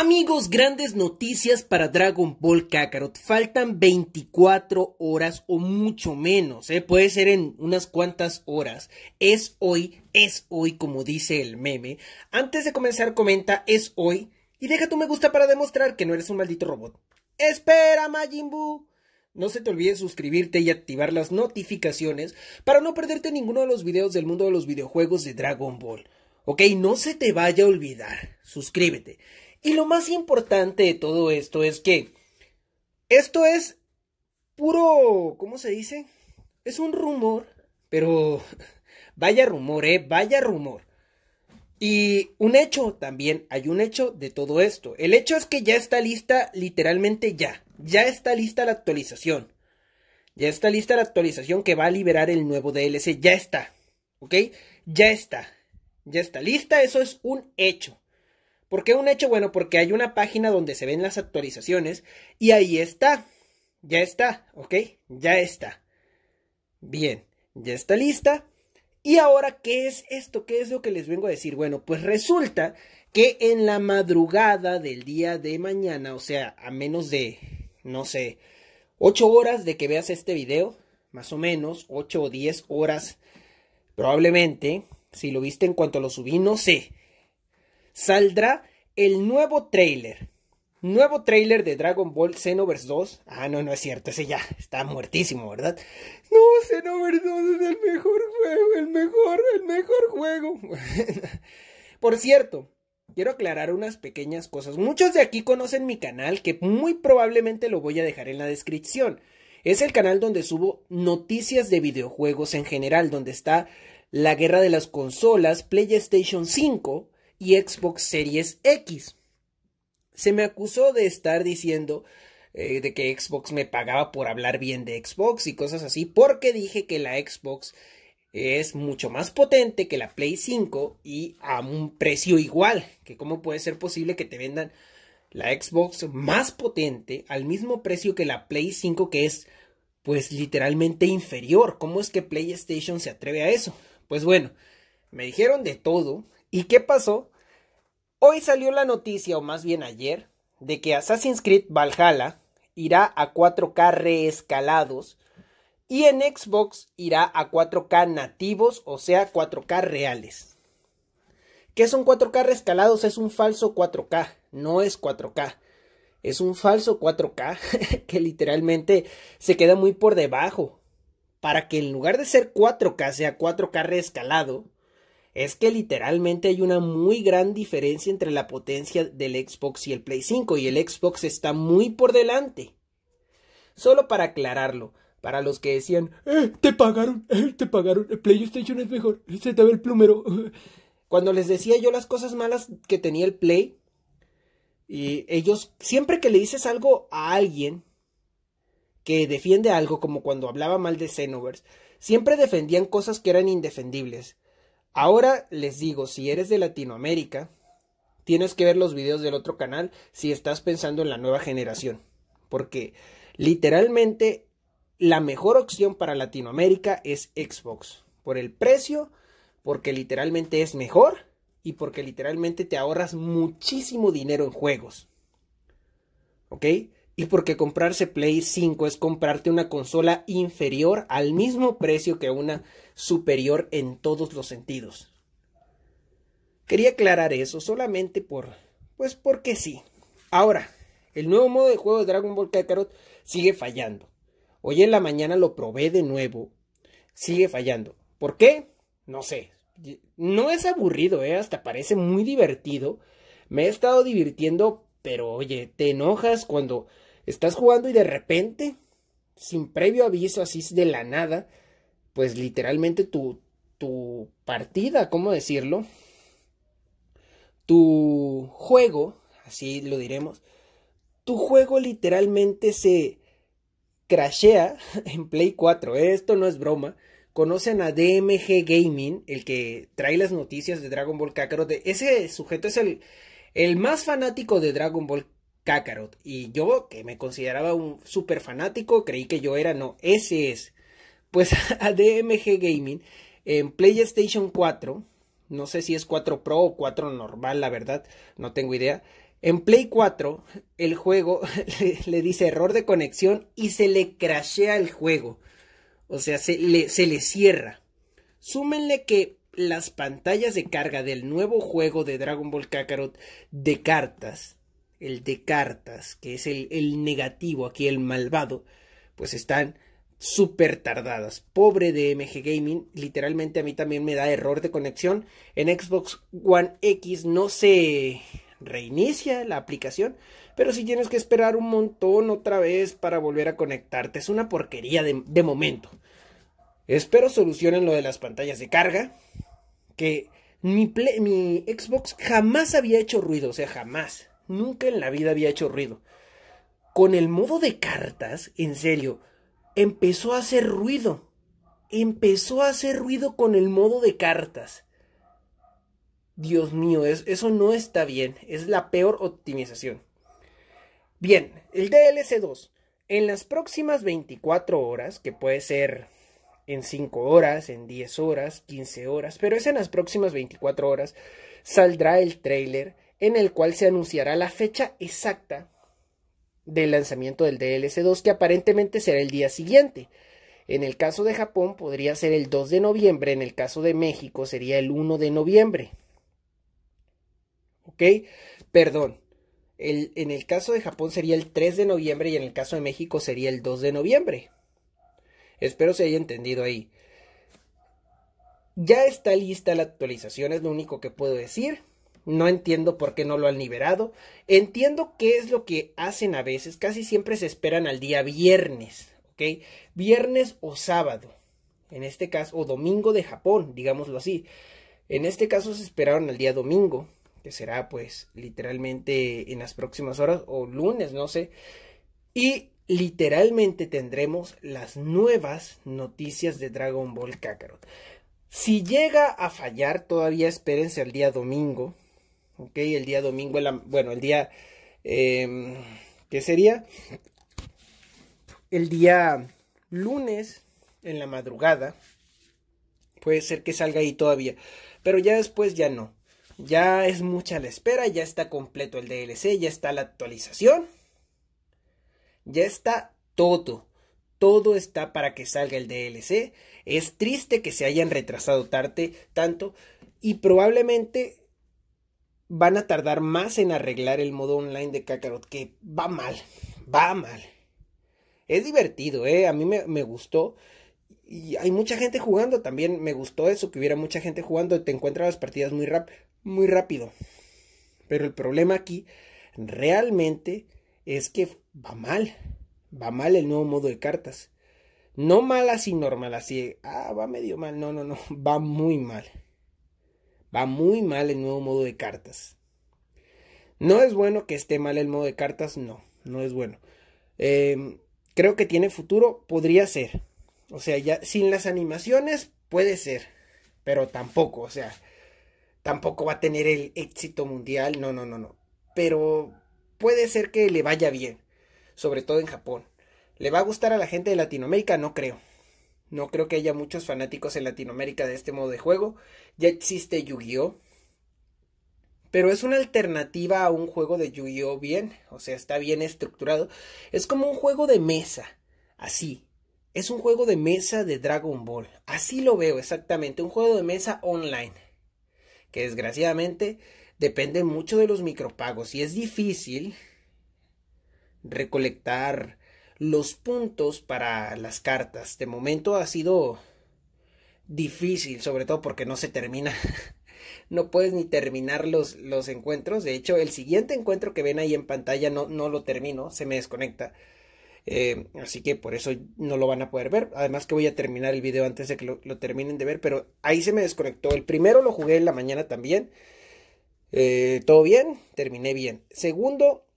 Amigos, grandes noticias para Dragon Ball Kakarot. Faltan 24 horas o mucho menos, ¿eh? puede ser en unas cuantas horas. Es hoy, es hoy, como dice el meme. Antes de comenzar, comenta, es hoy. Y deja tu me gusta para demostrar que no eres un maldito robot. ¡Espera, Majin Buu! No se te olvide suscribirte y activar las notificaciones para no perderte ninguno de los videos del mundo de los videojuegos de Dragon Ball. Ok, no se te vaya a olvidar. Suscríbete. Y lo más importante de todo esto es que esto es puro, ¿cómo se dice? Es un rumor, pero vaya rumor, eh, vaya rumor. Y un hecho también, hay un hecho de todo esto. El hecho es que ya está lista, literalmente ya, ya está lista la actualización. Ya está lista la actualización que va a liberar el nuevo DLC, ya está, ¿ok? Ya está, ya está lista, eso es un hecho. ¿Por qué un hecho? Bueno, porque hay una página donde se ven las actualizaciones y ahí está. Ya está, ¿ok? Ya está. Bien, ya está lista. Y ahora, ¿qué es esto? ¿Qué es lo que les vengo a decir? Bueno, pues resulta que en la madrugada del día de mañana, o sea, a menos de, no sé, 8 horas de que veas este video, más o menos, 8 o 10 horas probablemente, si lo viste en cuanto lo subí, no sé saldrá el nuevo trailer. Nuevo trailer de Dragon Ball Xenoverse 2. Ah, no, no es cierto, ese ya está muertísimo, ¿verdad? No, Xenoverse 2 es el mejor juego, el mejor, el mejor juego. Por cierto, quiero aclarar unas pequeñas cosas. Muchos de aquí conocen mi canal, que muy probablemente lo voy a dejar en la descripción. Es el canal donde subo noticias de videojuegos en general, donde está la guerra de las consolas, PlayStation 5, y Xbox Series X. Se me acusó de estar diciendo eh, de que Xbox me pagaba por hablar bien de Xbox y cosas así, porque dije que la Xbox es mucho más potente que la Play 5 y a un precio igual, que cómo puede ser posible que te vendan la Xbox más potente al mismo precio que la Play 5 que es pues literalmente inferior. ¿Cómo es que PlayStation se atreve a eso? Pues bueno, me dijeron de todo. ¿Y qué pasó? Hoy salió la noticia, o más bien ayer, de que Assassin's Creed Valhalla irá a 4K reescalados y en Xbox irá a 4K nativos, o sea, 4K reales. ¿Qué son 4K reescalados? Es un falso 4K, no es 4K. Es un falso 4K que literalmente se queda muy por debajo. Para que en lugar de ser 4K sea 4K reescalado, es que literalmente hay una muy gran diferencia entre la potencia del Xbox y el Play 5 y el Xbox está muy por delante. Solo para aclararlo, para los que decían, eh, te pagaron, eh, te pagaron, el PlayStation es mejor, se te ve el plumero. Cuando les decía yo las cosas malas que tenía el Play, y ellos, siempre que le dices algo a alguien que defiende algo, como cuando hablaba mal de Xenoverse, siempre defendían cosas que eran indefendibles. Ahora les digo, si eres de Latinoamérica, tienes que ver los videos del otro canal si estás pensando en la nueva generación. Porque literalmente la mejor opción para Latinoamérica es Xbox. Por el precio, porque literalmente es mejor y porque literalmente te ahorras muchísimo dinero en juegos. ¿Ok? y porque comprarse Play 5 es comprarte una consola inferior al mismo precio que una superior en todos los sentidos. Quería aclarar eso solamente por pues porque sí. Ahora, el nuevo modo de juego de Dragon Ball Kakarot sigue fallando. Hoy en la mañana lo probé de nuevo. Sigue fallando. ¿Por qué? No sé. No es aburrido, ¿eh? hasta parece muy divertido. Me he estado divirtiendo, pero oye, te enojas cuando estás jugando y de repente, sin previo aviso, así de la nada, pues literalmente tu, tu partida, ¿cómo decirlo? Tu juego, así lo diremos, tu juego literalmente se crashea en Play 4. Esto no es broma. Conocen a DMG Gaming, el que trae las noticias de Dragon Ball Kakarot. Ese sujeto es el, el más fanático de Dragon Ball Kakarot. Y yo, que me consideraba un super fanático, creí que yo era, no, ese es. Pues a DMG Gaming en PlayStation 4, no sé si es 4 Pro o 4 normal, la verdad, no tengo idea. En Play 4, el juego le, dice error de conexión y se le crashea el juego. O sea, se le, se le cierra. Súmenle que las pantallas de carga del nuevo juego de Dragon Ball Kakarot de cartas el de cartas, que es el, el negativo, aquí el malvado, pues están súper tardadas. Pobre de MG Gaming, literalmente a mí también me da error de conexión. En Xbox One X no se reinicia la aplicación, pero si tienes que esperar un montón otra vez para volver a conectarte, es una porquería de, momento. Espero solucionen lo de las pantallas de carga, que mi, mi Xbox jamás había hecho ruido, o sea, jamás. Nunca en la vida había hecho ruido. Con el modo de cartas, en serio, empezó a hacer ruido. Empezó a hacer ruido con el modo de cartas. Dios mío, eso no está bien. Es la peor optimización. Bien, el DLC 2. En las próximas 24 horas, que puede ser en 5 horas, en 10 horas, 15 horas, pero es en las próximas 24 horas, saldrá el trailer en el cual se anunciará la fecha exacta del lanzamiento del DLC 2, que aparentemente será el día siguiente. En el caso de Japón podría ser el 2 de noviembre, en el caso de México sería el 1 de noviembre. ¿Ok? Perdón. en el caso de Japón sería el 3 de noviembre y en el caso de México sería el 2 de noviembre. Espero se haya entendido ahí. Ya está lista la actualización, es lo único que puedo decir. No entiendo por qué no lo han liberado. Entiendo qué es lo que hacen a veces. Casi siempre se esperan al día viernes, ¿ok? Viernes o sábado, en este caso, o domingo de Japón, digámoslo así. En este caso se esperaron al día domingo, que será pues literalmente en las próximas horas o lunes, no sé. Y literalmente tendremos las nuevas noticias de Dragon Ball Kakarot. Si llega a fallar, todavía espérense al día domingo, ¿ok? El día domingo, bueno, el día, em, ¿qué sería? El día lunes en la madrugada, puede ser que salga ahí todavía, pero ya después ya no. Ya es mucha la espera, ya está completo el DLC, ya está la actualización, ya está todo. Todo está para que salga el DLC. Es triste que se hayan retrasado tarde tanto y probablemente van a tardar más en arreglar el modo online de Kakarot, que va mal, va mal. Es divertido, ¿eh? A mí me, gustó. Y hay mucha gente jugando también. Me gustó eso, que hubiera mucha gente jugando. Te encuentras las partidas muy, rap muy rápido. Pero el problema aquí realmente es que va mal. Va mal el nuevo modo de cartas. No mal así normal, así. Ah, va medio mal. No, no, no. Va muy mal muy mal el nuevo modo de cartas. No es bueno que esté mal el modo de cartas, no, no es bueno. Em, creo que tiene futuro, podría ser. O sea, ya sin las animaciones puede ser, pero tampoco, o sea, tampoco va a tener el éxito mundial, no, no, no, no. Pero puede ser que le vaya bien, sobre todo en Japón. ¿Le va a gustar a la gente de Latinoamérica? No creo. No creo que haya muchos fanáticos en Latinoamérica de este modo de juego. Ya existe Yu-Gi-Oh! Pero es una alternativa a un juego de Yu-Gi-Oh! bien, o sea, está bien estructurado. Es como un juego de mesa, así. Es un juego de mesa de Dragon Ball. Así lo veo exactamente, un juego de mesa online. Que desgraciadamente depende mucho de los micropagos y es difícil recolectar los puntos para las cartas. De momento ha sido difícil, sobre todo porque no se termina. no puedes ni terminar los, los, encuentros. De hecho, el siguiente encuentro que ven ahí en pantalla no, no lo termino, se me desconecta. Eh, así que por eso no lo van a poder ver. Además que voy a terminar el video antes de que lo, terminen de ver. Pero ahí se me desconectó. El primero lo jugué en la mañana también. Eh, todo bien, terminé bien. Segundo,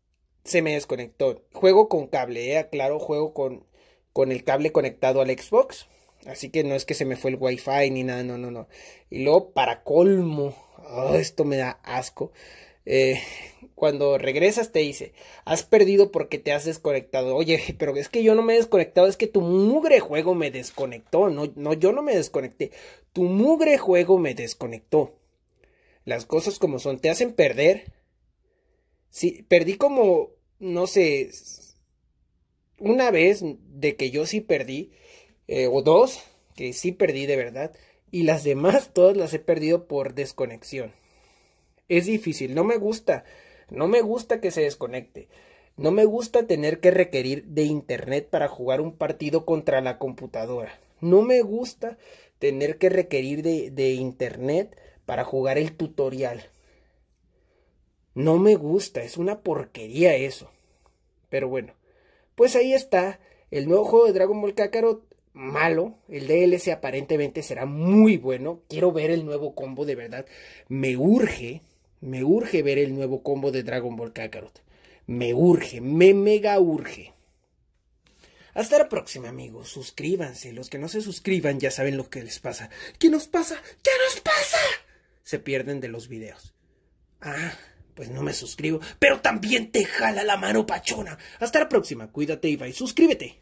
se me desconectó. Juego con cable, ¿eh? claro, juego con, con el cable conectado al Xbox. Así que no es que se me fue el Wi-Fi... ni nada, no, no, no. Y luego, para colmo, oh, esto me da asco. Eh, cuando regresas te dice, has perdido porque te has desconectado. Oye, pero es que yo no me he desconectado, es que tu mugre juego me desconectó. No, no, yo no me desconecté. Tu mugre juego me desconectó. Las cosas como son, te hacen perder sí, perdí como, no sé, una vez de que yo sí perdí, eh, o dos, que sí perdí de verdad, y las demás todas las he perdido por desconexión. Es difícil, no me gusta, no me gusta que se desconecte. No me gusta tener que requerir de internet para jugar un partido contra la computadora. No me gusta tener que requerir de, de internet para jugar el tutorial. No me gusta, es una porquería eso. Pero bueno, pues ahí está el nuevo juego de Dragon Ball Kakarot malo, el DLC aparentemente será muy bueno. Quiero ver el nuevo combo de verdad. Me urge, me urge ver el nuevo combo de Dragon Ball Kakarot. Me urge, me mega urge. Hasta la próxima, amigos. Suscríbanse. Los que no se suscriban ya saben lo que les pasa. ¿Qué nos pasa? ¿Qué nos pasa? Se pierden de los videos. Ah pues no me suscribo, pero también te jala la mano pachona. Hasta la próxima, cuídate y y suscríbete.